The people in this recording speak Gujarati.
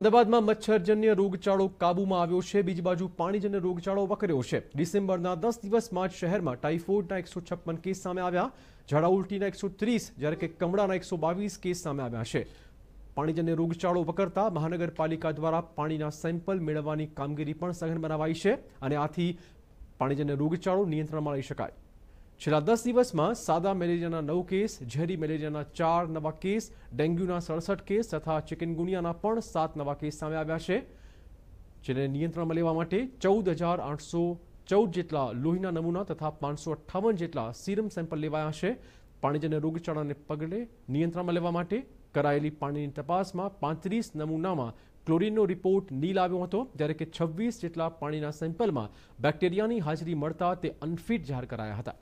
અમદાવાદમાં મચ્છરજન્ય રોગચાળો કાબુમાં આવ્યો છે બીજી બાજુ પાણીજન્ય રોગચાળો વકર્યો છે ડિસેમ્બરના દસ દિવસમાં જ શહેરમાં ટાઇફોઇડના એકસો છપ્પન કેસ સામે આવ્યા ઝાડા ઉલટીના એકસો ત્રીસ જ્યારે કે કમળાના એકસો બાવીસ કેસ સામે આવ્યા છે પાણીજન્ય રોગચાળો વકરતા મહાનગરપાલિકા દ્વારા પાણીના સેમ્પલ મેળવવાની કામગીરી પણ સઘન બનાવાઈ છે અને આથી પાણીજન્ય રોગચાળો નિયંત્રણમાં લઈ શકાય છેલ્લા દસ દિવસમાં સાદા મેલેરિયાના નવ કેસ ઝેરી મેલેરિયાના ચાર નવા કેસ ડેન્ગ્યુના સડસઠ કેસ તથા ચિકનગુનિયાના પણ સાત નવા કેસ સામે આવ્યા છે જેને નિયંત્રણમાં લેવા માટે ચૌદ હજાર આઠસો ચૌદ જેટલા લોહીના નમૂના તથા પાંચસો અઠ્ઠાવન જેટલા સીરમ સેમ્પલ લેવાયા છે પાણીજન્ય રોગચાળાને પગલે નિયંત્રણમાં લેવા માટે કરાયેલી પાણીની તપાસમાં પાંત્રીસ નમૂનામાં ક્લોરીનનો રિપોર્ટ નીલ આવ્યો હતો જ્યારે કે છવ્વીસ જેટલા પાણીના સેમ્પલમાં બેક્ટેરિયાની હાજરી મળતા તે અનફિટ જાહેર કરાયા હતા